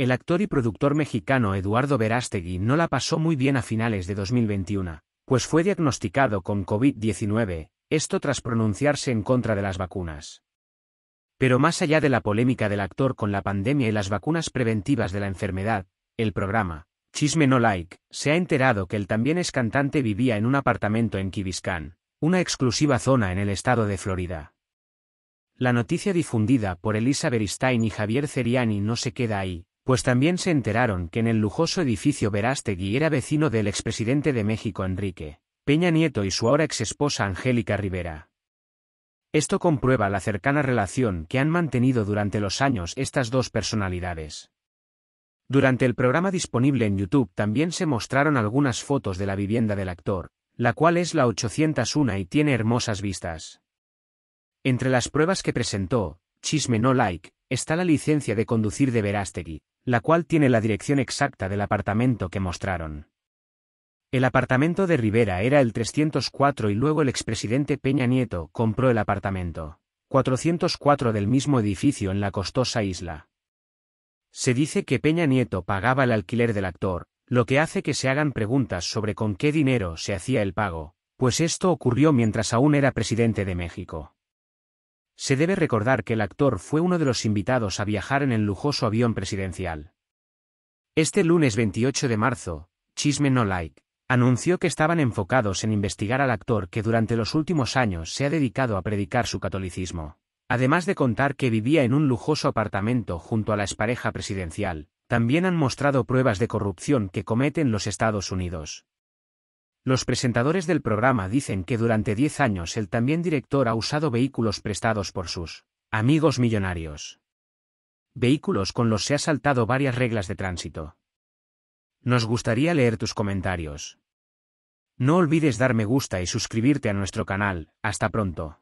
El actor y productor mexicano Eduardo Verástegui no la pasó muy bien a finales de 2021, pues fue diagnosticado con COVID-19, esto tras pronunciarse en contra de las vacunas. Pero más allá de la polémica del actor con la pandemia y las vacunas preventivas de la enfermedad, el programa, Chisme No Like, se ha enterado que el también es cantante vivía en un apartamento en Kibiscán, una exclusiva zona en el estado de Florida. La noticia difundida por Elisa Beristain y Javier Ceriani no se queda ahí, pues también se enteraron que en el lujoso edificio Verástegui era vecino del expresidente de México Enrique Peña Nieto y su ahora ex esposa Angélica Rivera. Esto comprueba la cercana relación que han mantenido durante los años estas dos personalidades. Durante el programa disponible en YouTube también se mostraron algunas fotos de la vivienda del actor, la cual es la 801 y tiene hermosas vistas. Entre las pruebas que presentó, Chisme No Like, está la licencia de conducir de Verástegui, la cual tiene la dirección exacta del apartamento que mostraron. El apartamento de Rivera era el 304 y luego el expresidente Peña Nieto compró el apartamento 404 del mismo edificio en la costosa isla. Se dice que Peña Nieto pagaba el alquiler del actor, lo que hace que se hagan preguntas sobre con qué dinero se hacía el pago, pues esto ocurrió mientras aún era presidente de México. Se debe recordar que el actor fue uno de los invitados a viajar en el lujoso avión presidencial. Este lunes 28 de marzo, Chisme No Like anunció que estaban enfocados en investigar al actor que durante los últimos años se ha dedicado a predicar su catolicismo. Además de contar que vivía en un lujoso apartamento junto a la expareja presidencial, también han mostrado pruebas de corrupción que cometen los Estados Unidos, los presentadores del programa dicen que durante 10 años el también director ha usado vehículos prestados por sus amigos millonarios. Vehículos con los se ha saltado varias reglas de tránsito. Nos gustaría leer tus comentarios. No olvides dar me gusta y suscribirte a nuestro canal. Hasta pronto.